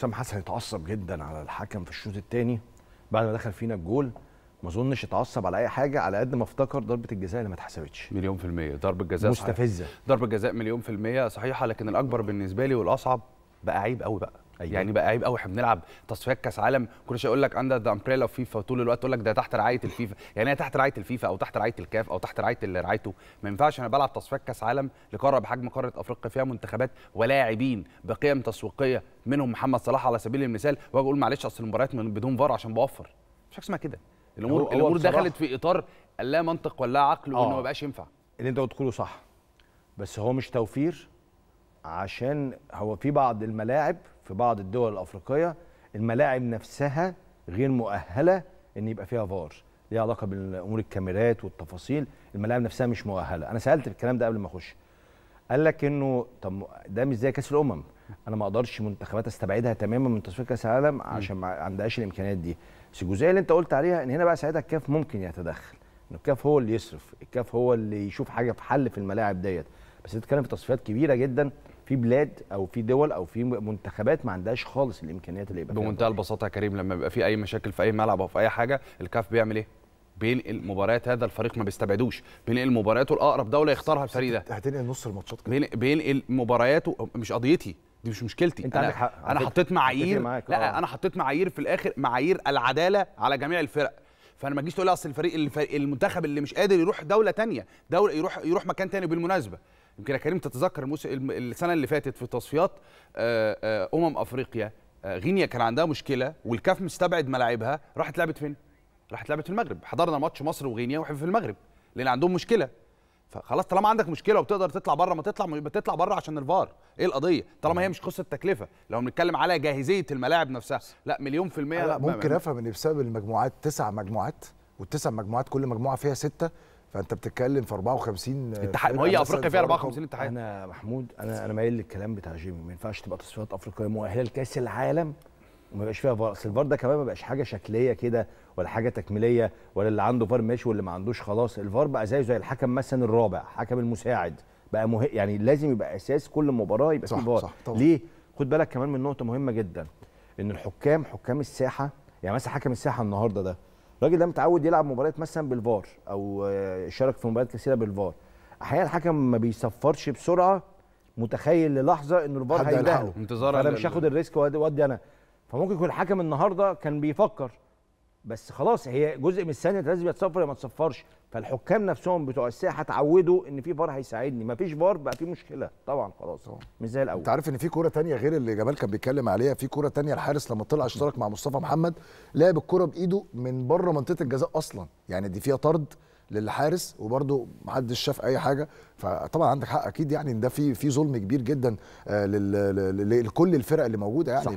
حسام حسن اتعصب جدا على الحكم في الشوط الثاني بعد ما دخل فينا الجول ما اظنش اتعصب على اي حاجه على قد ما افتكر ضربه الجزاء اللي ما اتحسبتش مليون في الميه ضربه جزاء مستفزه ضربه جزاء مليون في الميه صحيحه لكن الاكبر بالنسبه لي والاصعب بقى عيب قوي بقى أيوة. يعني بقى عيب قوي احنا بنلعب تصفيات كاس عالم كل شيء يقول لك اندر ذا امبريلا اوف فيفا طول الوقت يقول لك ده تحت رعايه الفيفا يعني هي تحت رعايه الفيفا او تحت رعايه الكاف او تحت رعايه اللي رعايته ما ينفعش انا بلعب تصفيات كاس عالم لقاره بحجم قاره افريقيا فيها منتخبات ولاعبين بقيم تسويقيه منهم محمد صلاح على سبيل المثال واجي اقول معلش اصل المباريات بدون فار عشان بوفر مش حاجه اسمها كده الامور الامور دخلت في اطار لا منطق ولا عقل وانه آه. ما بقاش ينفع اللي انت بتقوله صح بس هو مش توفير عشان هو في بعض الملاعب في بعض الدول الافريقيه الملاعب نفسها غير مؤهله ان يبقى فيها فار ليها علاقه بالامور الكاميرات والتفاصيل الملاعب نفسها مش مؤهله انا سالت الكلام ده قبل ما اخش قال لك انه طب ده مش زي كاس الامم انا ما اقدرش منتخبات استبعدها تماما من تصفيات كاس العالم عشان ما عندهاش الامكانيات دي بس الجزئيه اللي انت قلت عليها ان هنا بقى ساعتها الكاف ممكن يتدخل ان الكاف هو اللي يصرف الكاف هو اللي يشوف حاجه في حل في الملاعب ديت بس بتتكلم في تصفيات كبيره جدا في بلاد او في دول او في منتخبات ما عندهاش خالص الامكانيات اللي يبقى بمنتهى البساطه يا كريم لما يبقى في اي مشاكل في اي ملعب او في اي حاجه الكاف بيعمل ايه؟ بينقل مباريات هذا الفريق ما بيستبعدوش بينقل مبارياته لاقرب دوله يختارها الفريق ده هتنقل نص الماتشات كده بينقل مبارياته مش قضيتي دي مش مشكلتي انت انا, حق. أنا حطيت معايير لا آه. انا حطيت معايير في الاخر معايير العداله على جميع الفرق فانا ما تجيش تقول اصل الفريق المنتخب اللي مش قادر يروح دوله ثانيه دوله يروح يروح مكان ثاني بالمناسبه يمكن يا كريم تتذكر الموسم السنه اللي فاتت في تصفيات آه، آه، امم افريقيا آه، غينيا كان عندها مشكله والكاف مستبعد ملاعبها راحت لعبت فين؟ راحت لعبت في المغرب حضرنا ماتش مصر وغينيا وحب في المغرب لان عندهم مشكله فخلاص طالما عندك مشكله وبتقدر تطلع بره ما تطلع يبقى تطلع بره عشان الفار ايه القضيه طالما هي مش قصه تكلفه لو بنتكلم على جاهزيه الملاعب نفسها لا مليون في الميه لا ممكن افهم ان بسبب المجموعات تسع مجموعات والتسع مجموعات كل مجموعه فيها سته فانت بتتكلم في 54 اتحاد ما هي افريقيا فيها 54 اتحاد انا محمود انا انا مايل للكلام بتاع جيمي ما ينفعش تبقى تصفيات افريقيه مؤهله لكاس العالم وما يبقاش فيها فار اصل الفار ده كمان ما بقاش حاجه شكليه كده ولا حاجه تكميليه ولا اللي عنده فار ماشي واللي ما عندوش خلاص الفار بقى زيه زي الحكم مثلا الرابع حكم المساعد بقى مه... يعني لازم يبقى اساس كل مباراه يبقى صح فيه فار ليه خد بالك كمان من نقطه مهمه جدا ان الحكام حكام الساحه يعني مثلا حكم الساحه النهارده ده الراجل ده متعود يلعب مباريات مثلا بالفار او آه، يشارك في مباريات كثيره بالفار احيانا الحكم ما بيصفرش بسرعه متخيل للحظه ان الفار هيلحقه انتظارا انا مش هاخد الريسك وادي انا فممكن يكون الحكم النهارده كان بيفكر بس خلاص هي جزء من الثانيه لازم يتصفر تصفر يا ما تصفرش فالحكام نفسهم بتوع الساحه اتعودوا ان في فار هيساعدني ما فيش فار بقى في مشكله طبعا خلاص اهو مش زي الاول انت عارف ان في كوره تانية غير اللي جمال كان بيتكلم عليها في كوره تانية الحارس لما طلع اشترك مع مصطفى محمد لعب الكوره بايده من بره منطقه الجزاء اصلا يعني دي فيها طرد للحارس وبرده محدش شاف اي حاجه فطبعا عندك حق اكيد يعني ان ده في في ظلم كبير جدا آه، لكل الفرق اللي موجوده يعني صح.